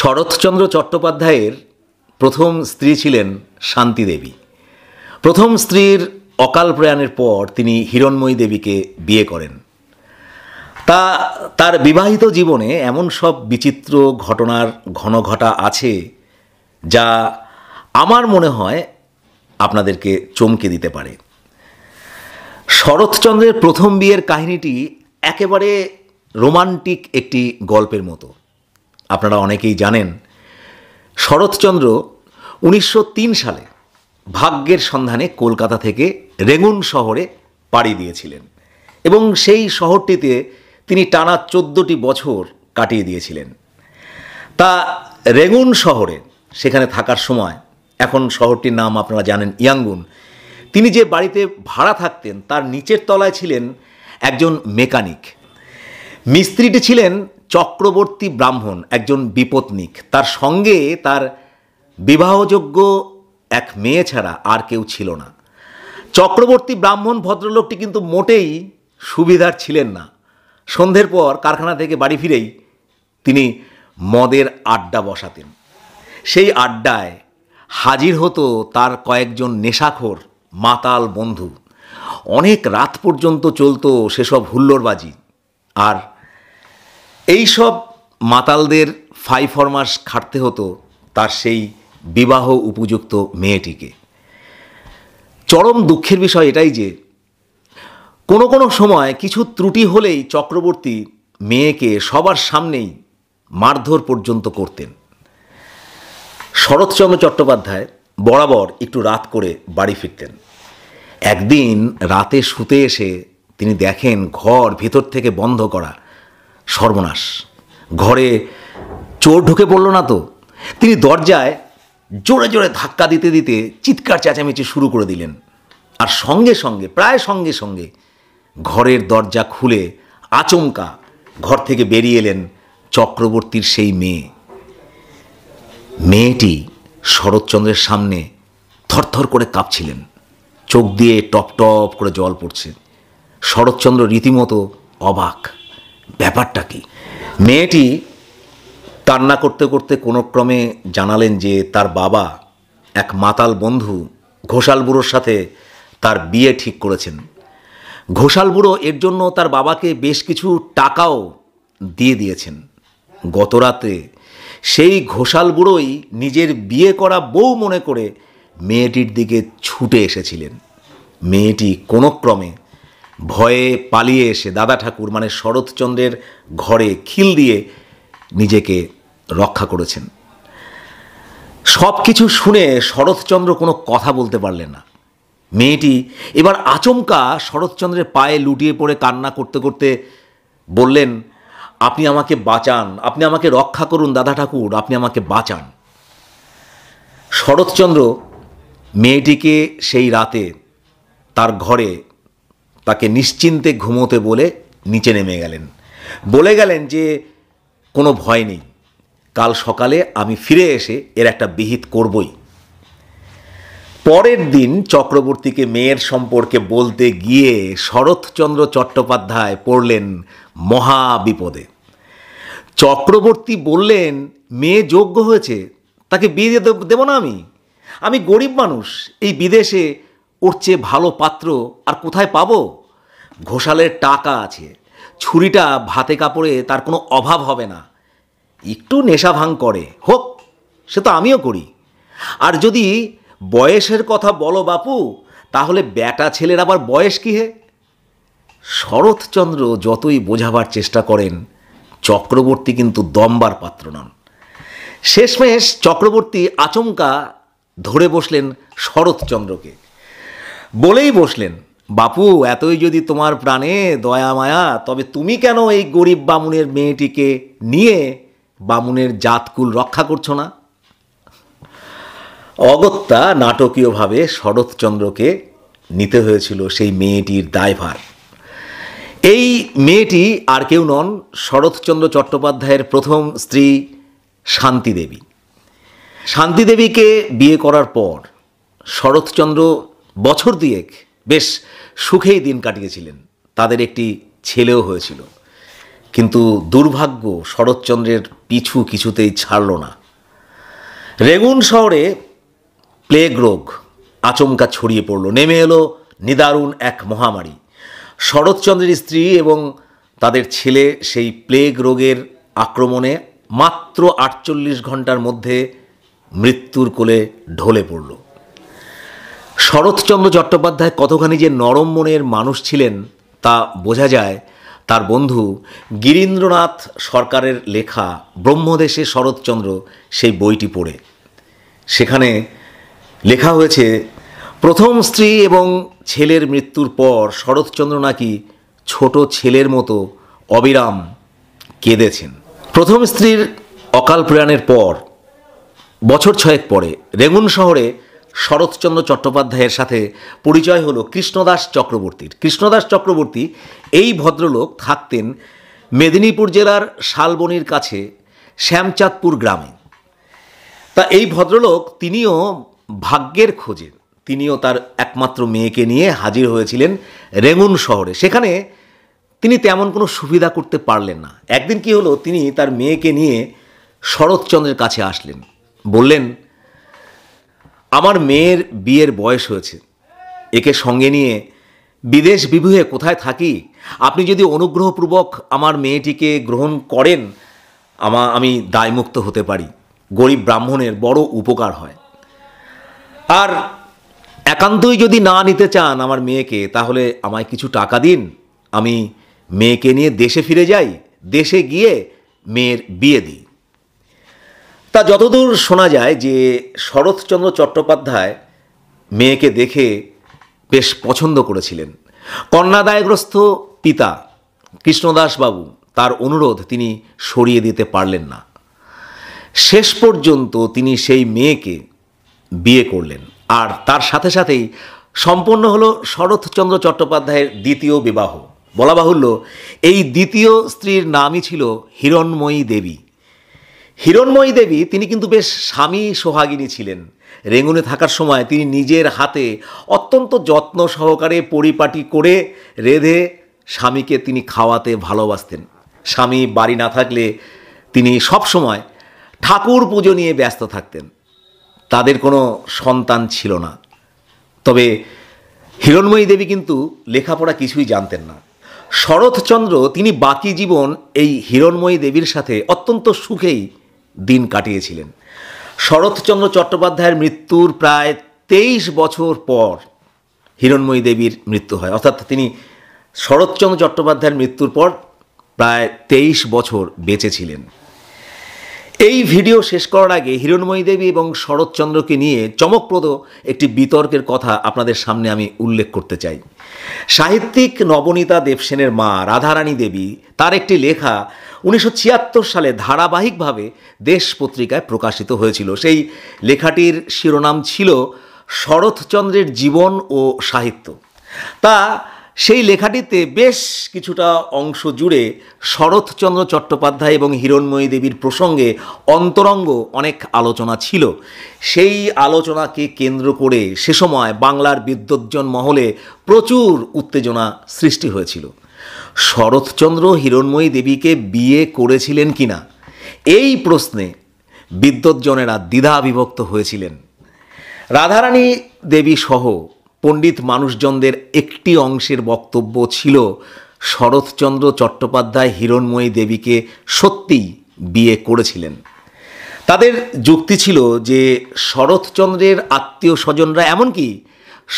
শরৎচন্দ্র চট্টোপাধ্যায়ের প্রথম স্ত্রী ছিলেন শান্তিদেবী প্রথম স্ত্রীর অকাল প্রয়াণের পর তিনি হিরণময়ী দেবীকে বিয়ে করেন তা তার বিবাহিত জীবনে এমন সব বিচিত্র ঘটনার ঘন ঘটা আছে যা আমার মনে হয় আপনাদেরকে চমকে দিতে পারে শরৎচন্দ্রের প্রথম বিয়ের কাহিনীটি একেবারে রোমান্টিক একটি গল্পের মতো আপনারা অনেকেই জানেন শরৎচন্দ্র উনিশশো সালে ভাগ্যের সন্ধানে কলকাতা থেকে রেঙ্গুন শহরে পাড়ি দিয়েছিলেন এবং সেই শহরটিতে তিনি টানা চোদ্দোটি বছর কাটিয়ে দিয়েছিলেন তা রেঙ্গুন শহরে সেখানে থাকার সময় এখন শহরটির নাম আপনারা জানেন ইয়াঙ্গুন তিনি যে বাড়িতে ভাড়া থাকতেন তার নিচের তলায় ছিলেন একজন মেকানিক মিস্ত্রিটি ছিলেন চক্রবর্তী ব্রাহ্মণ একজন বিপত্নিক তার সঙ্গে তার বিবাহযোগ্য এক মেয়ে ছাড়া আর কেউ ছিল না চক্রবর্তী ব্রাহ্মণ ভদ্রলোকটি কিন্তু মোটেই সুবিধার ছিলেন না সন্ধ্যের পর কারখানা থেকে বাড়ি ফিরেই তিনি মদের আড্ডা বসাতেন সেই আড্ডায় হাজির হতো তার কয়েকজন নেশাখোর মাতাল বন্ধু অনেক রাত পর্যন্ত চলতো সেসব হুল্লোড়বাজি আর এই সব মাতালদের ফাই ফরমাস খাটতে হতো তার সেই বিবাহ উপযুক্ত মেয়েটিকে চরম দুঃখের বিষয় এটাই যে কোনো কোনো সময় কিছু ত্রুটি হলেই চক্রবর্তী মেয়েকে সবার সামনেই মারধর পর্যন্ত করতেন শরৎচন্দ্র চট্টোপাধ্যায় বরাবর একটু রাত করে বাড়ি ফিরতেন একদিন রাতে শুতে এসে তিনি দেখেন ঘর ভেতর থেকে বন্ধ করা সর্বনাশ ঘরে চোর ঢুকে পড়ল না তো তিনি দরজায় জোরে জোরে ধাক্কা দিতে দিতে চিৎকার চেঁচামেচি শুরু করে দিলেন আর সঙ্গে সঙ্গে প্রায় সঙ্গে সঙ্গে ঘরের দরজা খুলে আচমকা ঘর থেকে বেরিয়ে এলেন চক্রবর্তীর সেই মেয়ে মেয়েটি শরৎচন্দ্রের সামনে থরথর করে কাঁপছিলেন চোখ দিয়ে টপ টপ করে জল পড়ছে শরৎচন্দ্র রীতিমতো অবাক ব্যাপারটা কি মেয়েটি কান্না করতে করতে কোনো ক্রমে জানালেন যে তার বাবা এক মাতাল বন্ধু ঘোষাল বুড়োর সাথে তার বিয়ে ঠিক করেছেন ঘোষাল বুড়ো এর জন্য তার বাবাকে বেশ কিছু টাকাও দিয়ে দিয়েছেন গতরাতে সেই ঘোষাল বুড়োই নিজের বিয়ে করা বউ মনে করে মেয়েটির দিকে ছুটে এসেছিলেন মেয়েটি কোনোক্রমে ক্রমে ভয়ে পালিয়ে এসে দাদা ঠাকুর মানে শরৎচন্দ্রের ঘরে খিল দিয়ে নিজেকে রক্ষা করেছেন সব কিছু শুনে শরৎচন্দ্র কোনো কথা বলতে পারলেন না মেয়েটি এবার আচমকা শরৎচন্দ্রের পায়ে লুটিয়ে পড়ে কান্না করতে করতে বললেন আপনি আমাকে বাঁচান আপনি আমাকে রক্ষা করুন দাদা ঠাকুর আপনি আমাকে বাঁচান শরৎচন্দ্র মেয়েটিকে সেই রাতে তার ঘরে তাকে নিশ্চিন্তে ঘুমোতে বলে নিচে নেমে গেলেন বলে গেলেন যে কোনো ভয় নেই কাল সকালে আমি ফিরে এসে এর একটা বিহিত করবই পরের দিন চক্রবর্তীকে মেয়ের সম্পর্কে বলতে গিয়ে শরৎচন্দ্র চট্টোপাধ্যায় পড়লেন মহাবিপদে চক্রবর্তী বললেন মেয়ে যোগ্য হয়েছে তাকে বিয়ে দেব না আমি আমি গরিব মানুষ এই বিদেশে ওর চেয়ে ভালো পাত্র আর কোথায় পাবো ঘোষালের টাকা আছে ছুরিটা ভাতে কাপড়ে তার কোনো অভাব হবে না একটু নেশা ভাঙ করে হোক সে তো আমিও করি আর যদি বয়সের কথা বলো বাপু তাহলে ব্যাটা ছেলের আবার বয়স কী হে শরৎচন্দ্র যতই বোঝাবার চেষ্টা করেন চক্রবর্তী কিন্তু দমবার পাত্র নন শেষমেশ চক্রবর্তী আচমকা ধরে বসলেন শরৎচন্দ্রকে বলেই বসলেন বাপু এতই যদি তোমার প্রাণে দয়া মায়া তবে তুমি কেন এই গরিব বামুনের মেয়েটিকে নিয়ে বামুনের জাতকুল রক্ষা করছো না অগত্যা নাটকীয়ভাবে শরৎচন্দ্রকে নিতে হয়েছিল সেই মেয়েটির দায়ভার এই মেয়েটি আর কেউ নন শরৎচন্দ্র চট্টোপাধ্যায়ের প্রথম স্ত্রী শান্তিদেবী শান্তিদেবীকে বিয়ে করার পর শরৎচন্দ্র বছর দুয়েক বেশ সুখেই দিন কাটিয়েছিলেন তাদের একটি ছেলেও হয়েছিল কিন্তু দুর্ভাগ্য শরৎচন্দ্রের পিছু কিছুতেই ছাড়ল না রেগুন শহরে প্লেগ রোগ আচমকা ছড়িয়ে পড়ল নেমে এলো নিদারুণ এক মহামারী শরৎচন্দ্রের স্ত্রী এবং তাদের ছেলে সেই প্লেগ রোগের আক্রমণে মাত্র আটচল্লিশ ঘন্টার মধ্যে মৃত্যুর কোলে ঢলে পড়ল শরৎচন্দ্র চট্টোপাধ্যায় কতখানি যে নরম মনের মানুষ ছিলেন তা বোঝা যায় তার বন্ধু গিরীন্দ্রনাথ সরকারের লেখা ব্রহ্মদেশে শরৎচন্দ্র সেই বইটি পড়ে সেখানে লেখা হয়েছে প্রথম স্ত্রী এবং ছেলের মৃত্যুর পর শরৎচন্দ্র নাকি ছোট ছেলের মতো অবিরাম কেঁদেছেন প্রথম স্ত্রীর অকাল প্রয়াণের পর বছর ছয়েক পরে রেঙ্গুন শহরে শরৎচন্দ্র চট্টোপাধ্যায়ের সাথে পরিচয় হলো কৃষ্ণদাস চক্রবর্তীর কৃষ্ণদাস চক্রবর্তী এই ভদ্রলোক থাকতেন মেদিনীপুর জেলার শালবনির কাছে শ্যামচাঁদপুর গ্রামে তা এই ভদ্রলোক তিনিও ভাগ্যের খোঁজে তিনিও তার একমাত্র মেয়েকে নিয়ে হাজির হয়েছিলেন রেঙুন শহরে সেখানে তিনি তেমন কোনো সুবিধা করতে পারলেন না একদিন কি হলো তিনি তার মেয়েকে নিয়ে শরৎচন্দ্রের কাছে আসলেন বললেন আমার মেয়ের বিয়ের বয়স হয়েছে একে সঙ্গে নিয়ে বিদেশ বিবাহে কোথায় থাকি আপনি যদি অনুগ্রহপূর্বক আমার মেয়েটিকে গ্রহণ করেন আমা আমি দায়মুক্ত হতে পারি গরিব ব্রাহ্মণের বড় উপকার হয় আর একান্তই যদি না নিতে চান আমার মেয়েকে তাহলে আমায় কিছু টাকা দিন আমি মেয়েকে নিয়ে দেশে ফিরে যাই দেশে গিয়ে মেয়ের বিয়ে দিই তা যতদূর শোনা যায় যে শরৎচন্দ্র চট্টোপাধ্যায় মেয়েকে দেখে বেশ পছন্দ করেছিলেন কন্যাদায়গ্রস্ত পিতা কৃষ্ণদাসবাবু তার অনুরোধ তিনি সরিয়ে দিতে পারলেন না শেষ পর্যন্ত তিনি সেই মেয়েকে বিয়ে করলেন আর তার সাথে সাথেই সম্পন্ন হলো শরৎচন্দ্র চট্টোপাধ্যায়ের দ্বিতীয় বিবাহ বলা বাহুল্য এই দ্বিতীয় স্ত্রীর নামই ছিল হিরণময়ী দেবী হিরণময়ী দেবী তিনি কিন্তু বেশ স্বামী সোহাগিনী ছিলেন রেঙ্গুনে থাকার সময় তিনি নিজের হাতে অত্যন্ত যত্ন সহকারে পরিপাটি করে রেধে স্বামীকে তিনি খাওয়াতে ভালোবাসতেন স্বামী বাড়ি না থাকলে তিনি সব সময় ঠাকুর পুজো নিয়ে ব্যস্ত থাকতেন তাদের কোনো সন্তান ছিল না তবে হিরণময়ী দেবী কিন্তু লেখাপড়া কিছুই জানতেন না শরৎচন্দ্র তিনি বাকি জীবন এই হিরণময়ী দেবীর সাথে অত্যন্ত সুখেই দিন কাটিয়েছিলেন শরৎচন্দ্র চট্টোপাধ্যায়ের মৃত্যুর প্রায় তেইশ বছর পর হিরণময়ী দেবীর মৃত্যু হয় অর্থাৎ তিনি শরৎচন্দ্র চট্টোপাধ্যায়ের মৃত্যুর পর প্রায় তেইশ বছর বেঁচেছিলেন এই ভিডিও শেষ করার আগে হিরণময়ী দেবী এবং শরৎচন্দ্রকে নিয়ে চমকপ্রদ একটি বিতর্কের কথা আপনাদের সামনে আমি উল্লেখ করতে চাই সাহিত্যিক নবনীতা দেবসেনের মা রাধারানী দেবী তার একটি লেখা উনিশশো সালে ধারাবাহিকভাবে দেশ পত্রিকায় প্রকাশিত হয়েছিল সেই লেখাটির শিরোনাম ছিল শরৎচন্দ্রের জীবন ও সাহিত্য তা সেই লেখাটিতে বেশ কিছুটা অংশ জুড়ে শরৎচন্দ্র চট্টোপাধ্যায় এবং হিরণময়ী দেবীর প্রসঙ্গে অন্তরঙ্গ অনেক আলোচনা ছিল সেই আলোচনাকে কেন্দ্র করে সে সময় বাংলার বিদ্যুৎজন মহলে প্রচুর উত্তেজনা সৃষ্টি হয়েছিল শরৎচন্দ্র হিরণময়ী দেবীকে বিয়ে করেছিলেন কিনা এই প্রশ্নে বিদ্যুৎজনেরা দ্বিধা বিভক্ত হয়েছিলেন রাধারানী দেবী সহ পণ্ডিত মানুষজনদের একটি অংশের বক্তব্য ছিল শরৎচন্দ্র চট্টোপাধ্যায় হিরণময়ী দেবীকে সত্যিই বিয়ে করেছিলেন তাদের যুক্তি ছিল যে শরৎচন্দ্রের আত্মীয় স্বজনরা এমনকি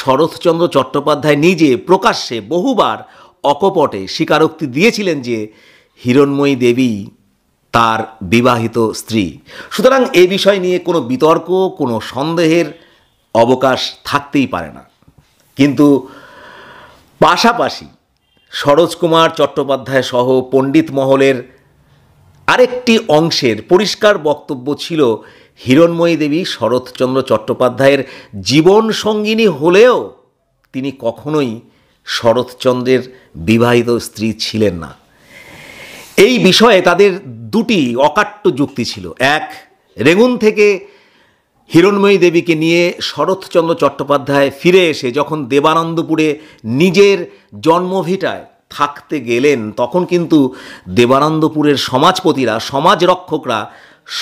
শরৎচন্দ্র চট্টোপাধ্যায় নিজে প্রকাশ্যে বহুবার অকপটে স্বীকারোক্তি দিয়েছিলেন যে হিরণময়ী দেবী তার বিবাহিত স্ত্রী সুতরাং এ বিষয় নিয়ে কোনো বিতর্ক কোনো সন্দেহের অবকাশ থাকতেই পারে না কিন্তু পাশাপাশি সরোজ কুমার চট্টোপাধ্যায় সহ পণ্ডিত মহলের আরেকটি অংশের পরিষ্কার বক্তব্য ছিল হিরণময়ী দেবী শরৎচন্দ্র চট্টোপাধ্যায়ের জীবন সঙ্গিনী হলেও তিনি কখনোই শরৎচন্দ্রের বিবাহিত স্ত্রী ছিলেন না এই বিষয়ে তাদের দুটি অকাট্য যুক্তি ছিল এক রেগুন থেকে হিরণময়ী দেবীকে নিয়ে শরৎচন্দ্র চট্টোপাধ্যায় ফিরে এসে যখন দেবানন্দপুরে নিজের জন্মভিটায় থাকতে গেলেন তখন কিন্তু দেবানন্দপুরের সমাজপতিরা সমাজ রক্ষকরা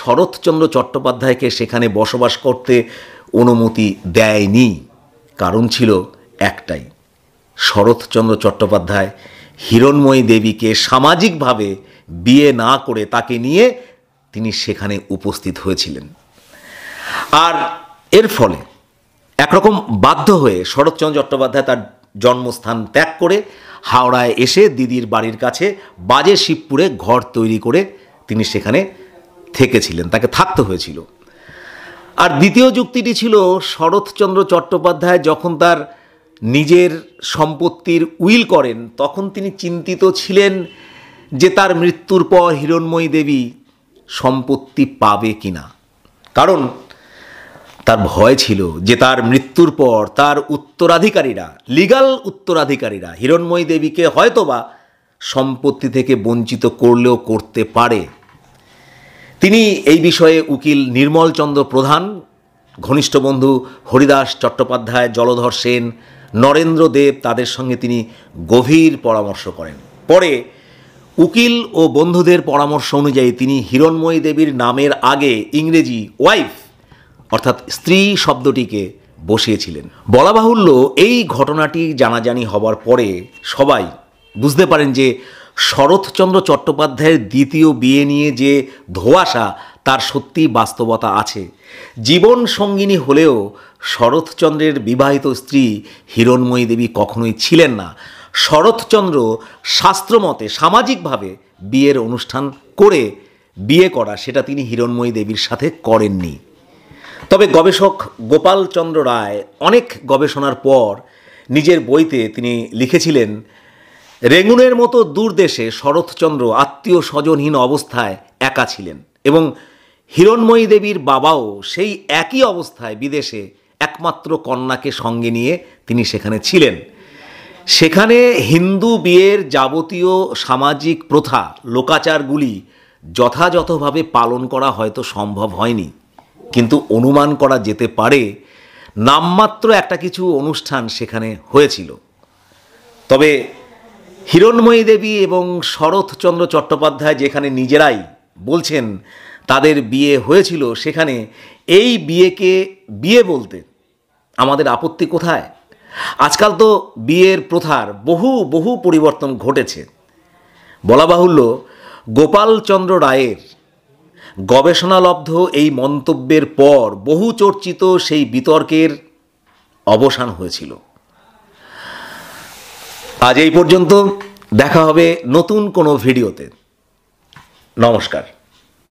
শরৎচন্দ্র চট্টোপাধ্যায়কে সেখানে বসবাস করতে অনুমতি দেয়নি কারণ ছিল একটাই শরৎচন্দ্র চট্টোপাধ্যায় হিরণময়ী দেবীকে সামাজিকভাবে বিয়ে না করে তাকে নিয়ে তিনি সেখানে উপস্থিত হয়েছিলেন আর এর ফলে একরকম বাধ্য হয়ে শরৎচন্দ্র চট্টোপাধ্যায় তার জন্মস্থান ত্যাগ করে হাওড়ায় এসে দিদির বাড়ির কাছে বাজে শিবপুরে ঘর তৈরি করে তিনি সেখানে থেকেছিলেন তাকে থাকতে হয়েছিল আর দ্বিতীয় যুক্তিটি ছিল শরৎচন্দ্র চট্টোপাধ্যায় যখন তার নিজের সম্পত্তির উইল করেন তখন তিনি চিন্তিত ছিলেন যে তার মৃত্যুর পর হিরণময়ী দেবী সম্পত্তি পাবে কিনা কারণ তার ভয় ছিল যে তার মৃত্যুর পর তার উত্তরাধিকারীরা লিগাল উত্তরাধিকারীরা হিরণময়ী দেবীকে হয়তোবা সম্পত্তি থেকে বঞ্চিত করলেও করতে পারে তিনি এই বিষয়ে উকিল নির্মলচন্দ্র প্রধান ঘনিষ্ঠ বন্ধু হরিদাস চট্টোপাধ্যায় জলধর সেন নরেন্দ্র দেব তাদের সঙ্গে তিনি গভীর পরামর্শ করেন পরে উকিল ও বন্ধুদের পরামর্শ অনুযায়ী তিনি হিরণময়ী দেবীর নামের আগে ইংরেজি ওয়াইফ অর্থাৎ স্ত্রী শব্দটিকে বসিয়েছিলেন বলা বাহুল্য এই ঘটনাটি জানাজানি হবার পরে সবাই বুঝতে পারেন যে শরৎচন্দ্র চট্টোপাধ্যায়ের দ্বিতীয় বিয়ে নিয়ে যে ধোয়াশা তার সত্যি বাস্তবতা আছে জীবন সঙ্গিনী হলেও শরৎচন্দ্রের বিবাহিত স্ত্রী হিরণময়ী দেবী কখনোই ছিলেন না শরৎচন্দ্র শাস্ত্রমতে সামাজিকভাবে বিয়ের অনুষ্ঠান করে বিয়ে করা সেটা তিনি হিরণময়ী দেবীর সাথে করেননি তবে গবেষক গোপালচন্দ্র রায় অনেক গবেষণার পর নিজের বইতে তিনি লিখেছিলেন রেঙ্গুনের মতো দূর দেশে শরৎচন্দ্র আত্মীয় স্বজনহীন অবস্থায় একা ছিলেন এবং হিরণময়ী দেবীর বাবাও সেই একই অবস্থায় বিদেশে একমাত্র কন্যাকে সঙ্গে নিয়ে তিনি সেখানে ছিলেন সেখানে হিন্দু বিয়ের যাবতীয় সামাজিক প্রথা লোকাচারগুলি যথাযথভাবে পালন করা হয়তো সম্ভব হয়নি কিন্তু অনুমান করা যেতে পারে নামমাত্র একটা কিছু অনুষ্ঠান সেখানে হয়েছিল তবে হিরণময়ী দেবী এবং শরৎচন্দ্র চট্টোপাধ্যায় যেখানে নিজেরাই বলছেন তাদের বিয়ে হয়েছিল সেখানে এই বিয়েকে বিয়ে বলতে আমাদের আপত্তি কোথায় আজকাল তো বিয়ের প্রথার বহু বহু পরিবর্তন ঘটেছে বলা বাহুল্য গোপালচন্দ্র রায়ের গবেষণালব্ধ এই মন্তব্যের পর বহু চর্চিত সেই বিতর্কের অবসান হয়েছিল আজ এই পর্যন্ত দেখা হবে নতুন কোনো ভিডিওতে নমস্কার